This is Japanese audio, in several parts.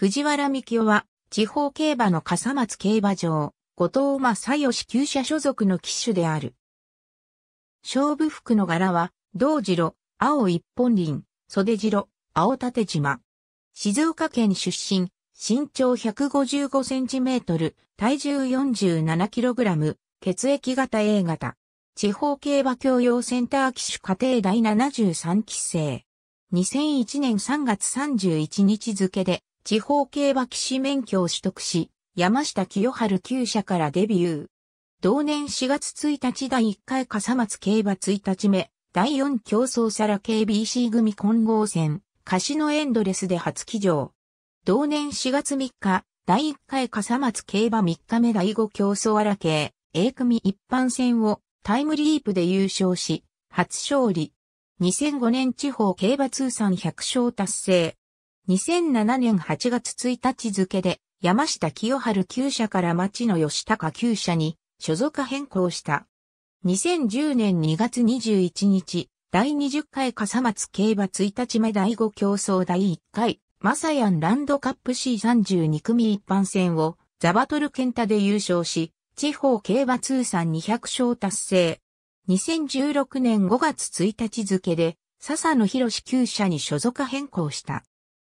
藤原幹夫は、地方競馬の笠松競馬場、後藤正義旧社所属の騎手である。勝負服の柄は、次白、青一本輪、袖白、青縦島。静岡県出身、身長155センチメートル、体重47キログラム、血液型 A 型。地方競馬教養センター騎手家庭第73期生。2001年3月31日付で地方競馬騎士免許を取得し、山下清春厩社からデビュー。同年4月1日第1回笠松競馬1日目、第4競争皿 KBC 組混合戦、カシノエンドレスで初騎乗。同年4月3日、第1回笠松競馬3日目第5競争荒系 A 組一般戦をタイムリープで優勝し、初勝利。2005年地方競馬通算100勝達成。2007年8月1日付で、山下清春旧社から町野義高旧社に所属変更した。2010年2月21日、第20回笠松競馬1日目第5競争第1回、マサヤンランドカップ C32 組一般戦をザバトルケンタで優勝し、地方競馬通算200勝達成。2016年5月1日付で、笹野博士旧社に所属変更した。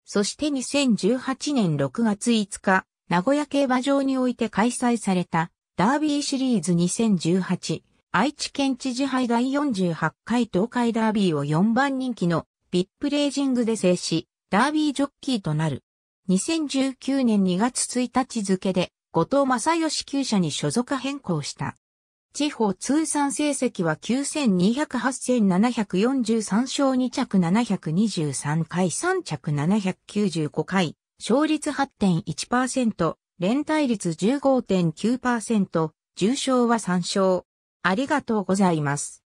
そして2018年6月5日、名古屋競馬場において開催されたダービーシリーズ2018愛知県知事杯第48回東海ダービーを4番人気のビップレージングで制し、ダービージョッキーとなる。2019年2月1日付で後藤正義厩舎に所属変更した。地方通算成績は9208,743勝2着723回3着795回、勝率8.1%、連帯率15.9%、重賞は3勝。ありがとうございます。